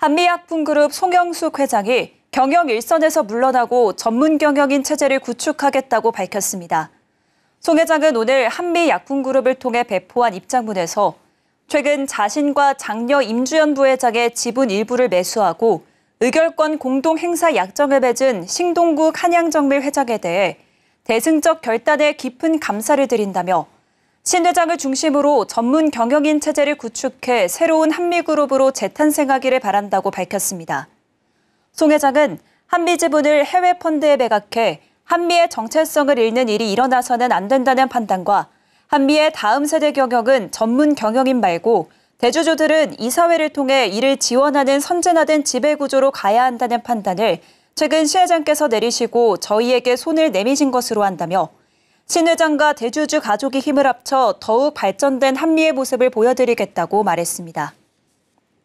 한미약품 그룹 송영숙 회장이 경영 일선에서 물러나고 전문 경영인 체제를 구축하겠다고 밝혔습니다. 송 회장은 오늘 한미약품그룹을 통해 배포한 입장문에서 최근 자신과 장녀 임주연 부회장의 지분 일부를 매수하고 의결권 공동행사 약정을 맺은 신동국 한양정밀 회장에 대해 대승적 결단에 깊은 감사를 드린다며 신회장을 중심으로 전문 경영인 체제를 구축해 새로운 한미그룹으로 재탄생하기를 바란다고 밝혔습니다. 송 회장은 한미 지분을 해외 펀드에 매각해 한미의 정체성을 잃는 일이 일어나서는 안 된다는 판단과 한미의 다음 세대 경영은 전문 경영인 말고 대주주들은 이사회를 통해 이를 지원하는 선진화된 지배구조로 가야 한다는 판단을 최근 시회장께서 내리시고 저희에게 손을 내미신 것으로 한다며 신 회장과 대주주 가족이 힘을 합쳐 더욱 발전된 한미의 모습을 보여드리겠다고 말했습니다.